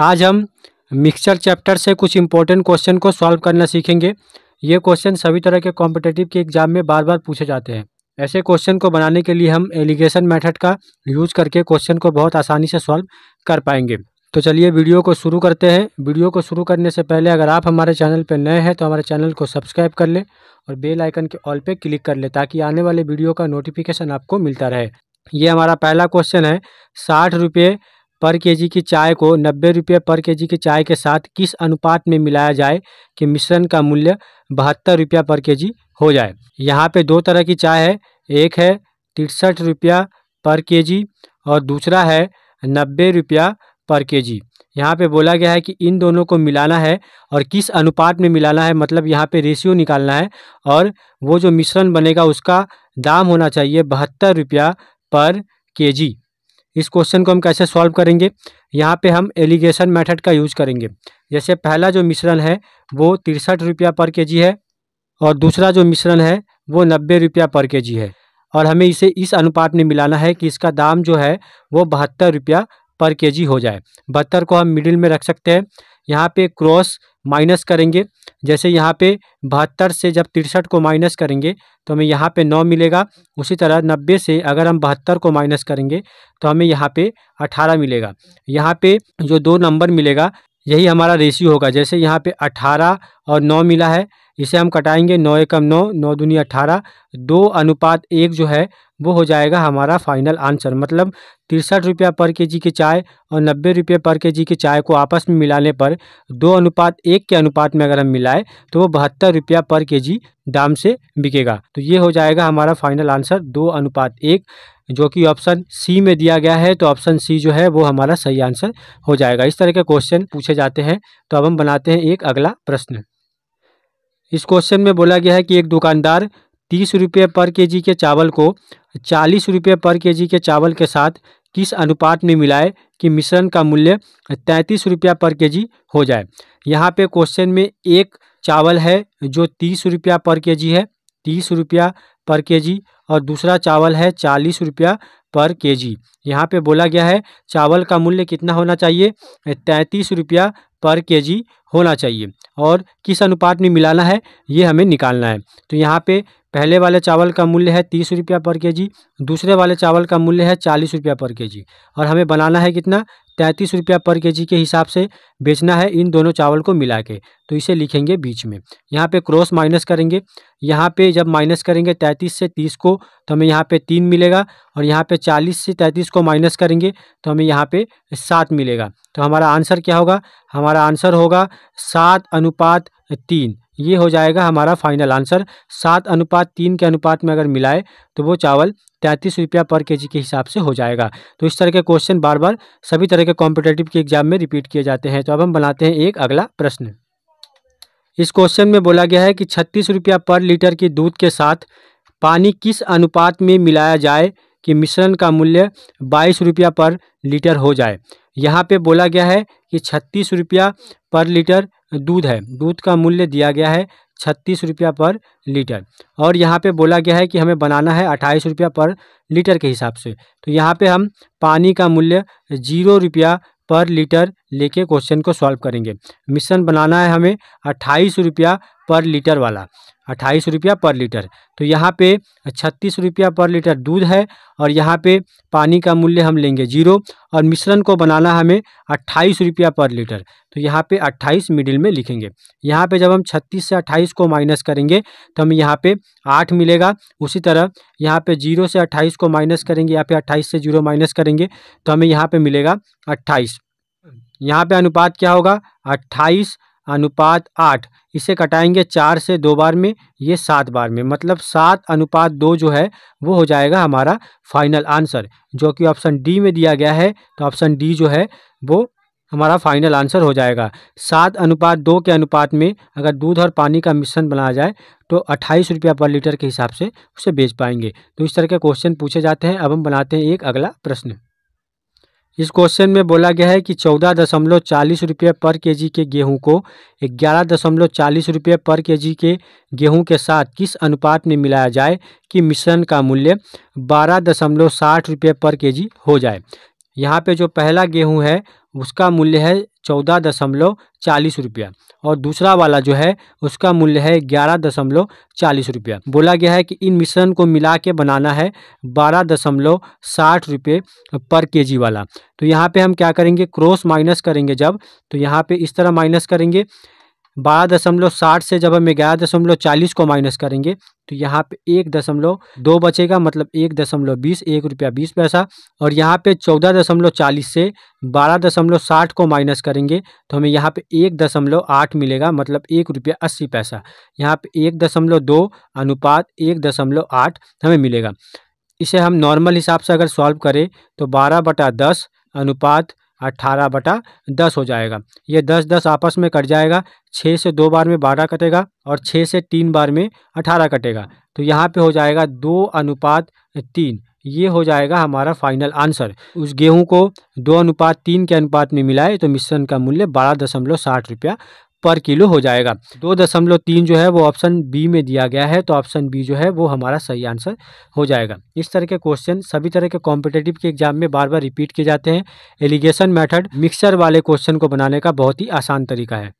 आज हम mixture chapter से कुछ इंपॉर्टेंट क्वेश्चन को सॉल्व करना सीखेंगे ये क्वेश्चन सभी तरह के कॉम्पिटेटिव के एग्जाम में बार बार पूछे जाते हैं ऐसे क्वेश्चन को बनाने के लिए हम एलिगेशन मेथड का यूज करके क्वेश्चन को बहुत आसानी से सॉल्व कर पाएंगे तो चलिए वीडियो को शुरू करते हैं वीडियो को शुरू करने से पहले अगर आप हमारे चैनल पर नए हैं तो हमारे चैनल को सब्सक्राइब कर लें और बेल आइकन के ऑल पे क्लिक कर लें ताकि आने वाले वीडियो का नोटिफिकेशन आपको मिलता रहे ये हमारा पहला क्वेश्चन है साठ रुपये पर केजी की चाय को नब्बे रुपये पर केजी की चाय के साथ किस अनुपात में मिलाया जाए कि मिश्रण का मूल्य बहत्तर रुपया पर केजी हो जाए यहाँ पे दो तरह की चाय है एक है तिरसठ रुपया पर केजी और दूसरा है नब्बे रुपया पर केजी यहाँ पे बोला गया है कि इन दोनों को मिलाना है और किस अनुपात में मिलाना है मतलब यहाँ पे रेशियो निकालना है और वो जो मिश्रण बनेगा उसका दाम होना चाहिए बहत्तर रुपया पर केजी इस क्वेश्चन को हम कैसे सॉल्व करेंगे यहाँ पे हम एलिगेशन मेथड का यूज करेंगे जैसे पहला जो मिश्रण है वो तिरसठ रुपया पर के जी है और दूसरा जो मिश्रण है वो नब्बे रुपया पर के जी है और हमें इसे इस अनुपात में मिलाना है कि इसका दाम जो है वो बहत्तर रुपया पर के जी हो जाए बहत्तर को हम मिडिल में रख सकते हैं यहाँ पे क्रॉस माइनस करेंगे जैसे यहाँ पे बहत्तर से जब तिरसठ को माइनस करेंगे तो हमें यहाँ पे नौ मिलेगा उसी तरह नब्बे से अगर हम बहत्तर को माइनस करेंगे तो हमें यहाँ पे अठारह मिलेगा यहाँ पे जो दो नंबर मिलेगा यही हमारा रेशियो होगा जैसे यहाँ पे अठारह और नौ मिला है इसे हम कटाएंगे नौ एकम नौ नौ दूनी अठारह दो अनुपात एक जो है वो हो जाएगा हमारा फाइनल आंसर मतलब तिरसठ रुपया पर के जी की चाय और नब्बे रुपये पर के जी की चाय को आपस में मिलाने पर दो अनुपात एक के अनुपात में अगर हम मिलाएं तो वो बहत्तर रुपया पर के जी दाम से बिकेगा तो ये हो जाएगा हमारा फाइनल आंसर दो अनुपात एक जो कि ऑप्शन सी में दिया गया है तो ऑप्शन सी जो है वो हमारा सही आंसर हो जाएगा इस तरह के क्वेश्चन पूछे जाते हैं तो अब हम बनाते हैं एक अगला प्रश्न इस क्वेश्चन में बोला गया है कि एक दुकानदार तीस रुपये पर जी के चावल को चालीस रुपये पर जी के चावल के साथ किस अनुपात में मिलाए कि मिश्रण का मूल्य तैंतीस रुपया पर जी हो जाए यहाँ पे क्वेश्चन में एक चावल है जो तीस रुपया पर जी है तीस रुपया पर जी और दूसरा चावल है चालीस रुपया पर के जी यहाँ पे बोला गया है चावल का मूल्य कितना होना चाहिए तैंतीस रुपया पर जी होना चाहिए और किस अनुपात में मिलाना है ये हमें निकालना है तो यहाँ पे पहले वाले चावल का मूल्य है तीस रुपया पर के जी दूसरे वाले चावल का मूल्य है चालीस रुपया पर के जी और हमें बनाना है कितना तैंतीस रुपया पर के जी के हिसाब से बेचना है इन दोनों चावल को मिला के तो इसे लिखेंगे बीच में यहाँ पे क्रॉस माइनस करेंगे यहाँ पे जब माइनस करेंगे तैंतीस से तीस को तो हमें यहाँ पे तीन मिलेगा और यहाँ पे चालीस से तैंतीस को माइनस करेंगे तो हमें यहाँ पे सात मिलेगा तो हमारा आंसर क्या होगा हमारा आंसर होगा सात अनुपात तीन ये हो जाएगा हमारा फाइनल आंसर सात अनुपात तीन के अनुपात में अगर मिलाए तो वो चावल तैंतीस रुपया पर केजी के हिसाब से हो जाएगा तो इस तरह के क्वेश्चन बार बार सभी तरह के कॉम्पिटेटिव के एग्जाम में रिपीट किए जाते हैं तो अब हम बनाते हैं एक अगला प्रश्न इस क्वेश्चन में बोला गया है कि छत्तीस रुपया पर लीटर की दूध के साथ पानी किस अनुपात में मिलाया जाए कि मिश्रण का मूल्य बाईस रुपया पर लीटर हो जाए यहाँ पे बोला गया है कि छत्तीस रुपया पर लीटर दूध है दूध का मूल्य दिया गया है छत्तीस रुपया पर लीटर और यहाँ पे बोला गया है कि हमें बनाना है अट्ठाईस रुपया पर लीटर के हिसाब से तो यहाँ पे हम पानी का मूल्य जीरो रुपया पर लीटर लेके क्वेश्चन को सॉल्व करेंगे मिश्रण बनाना है हमें अट्ठाईस रुपया पर लीटर वाला अट्ठाईस रुपया पर लीटर तो यहाँ पे छत्तीस रुपया पर लीटर दूध है और यहाँ पे पानी का मूल्य हम लेंगे जीरो और मिश्रण को बनाना हमें अट्ठाईस रुपया पर लीटर तो यहाँ पे अट्ठाईस मिडिल में लिखेंगे यहाँ पे जब हम छत्तीस से अट्ठाईस को माइनस करेंगे तो हमें यहाँ पे आठ मिलेगा उसी तरह यहाँ पे जीरो से अट्ठाईस को माइनस करेंगे या फिर अट्ठाईस से जीरो माइनस करेंगे तो हमें यहाँ पर मिलेगा अट्ठाईस यहाँ पर अनुपात क्या होगा अट्ठाईस अनुपात आठ इसे कटाएंगे चार से दो बार में ये सात बार में मतलब सात अनुपात दो जो है वो हो जाएगा हमारा फाइनल आंसर जो कि ऑप्शन डी में दिया गया है तो ऑप्शन डी जो है वो हमारा फाइनल आंसर हो जाएगा सात अनुपात दो के अनुपात में अगर दूध और पानी का मिश्रण बनाया जाए तो अट्ठाईस रुपया पर लीटर के हिसाब से उसे बेच पाएंगे तो इस तरह के क्वेश्चन पूछे जाते हैं अब हम बनाते हैं एक अगला प्रश्न इस क्वेश्चन में बोला गया है कि चौदह दशमलव चालीस रुपये पर केजी के गेहूं को ग्यारह दशमलव चालीस रुपये पर केजी के गेहूं के साथ किस अनुपात में मिलाया जाए कि मिश्रण का मूल्य बारह दशमलव साठ रुपये पर केजी हो जाए यहाँ पे जो पहला गेहूं है उसका मूल्य है चौदह दशमलव चालीस रुपया और दूसरा वाला जो है उसका मूल्य है ग्यारह दशमलव चालीस रुपया बोला गया है कि इन मिश्रण को मिला के बनाना है बारह दशमलव साठ रुपये पर केजी वाला तो यहाँ पे हम क्या करेंगे क्रॉस माइनस करेंगे जब तो यहाँ पे इस तरह माइनस करेंगे बारह दशमलव साठ से जब हम ग्यारह दशमलव चालीस को माइनस करेंगे तो यहाँ पे एक दशमलव दो बचेगा मतलब एक दशमलव बीस एक रुपया बीस पैसा और यहाँ पे चौदह दशमलव चालीस से बारह दशमलव साठ को माइनस करेंगे तो हमें यहाँ पे एक दशमलव आठ मिलेगा मतलब एक रुपया अस्सी पैसा यहाँ पे एक दशमलव दो अनुपात एक दशमलव आठ हमें मिलेगा इसे हम नॉर्मल हिसाब से अगर सॉल्व करें तो बारह बटा दस अनुपात अट्ठारह बटा दस हो जाएगा ये दस दस आपस में कट जाएगा छः से दो बार में बारह कटेगा और छः से तीन बार में अठारह कटेगा तो यहाँ पे हो जाएगा दो अनुपात तीन ये हो जाएगा हमारा फाइनल आंसर उस गेहूं को दो अनुपात तीन के अनुपात में मिलाए तो मिश्रण का मूल्य बारह दशमलव साठ रुपया पर किलो हो जाएगा दो दशमलव तीन जो है वो ऑप्शन बी में दिया गया है तो ऑप्शन बी जो है वो हमारा सही आंसर हो जाएगा इस तरह के क्वेश्चन सभी तरह के कॉम्पिटेटिव के एग्जाम में बार बार रिपीट किए जाते हैं एलिगेशन मेथड मिक्सर वाले क्वेश्चन को बनाने का बहुत ही आसान तरीका है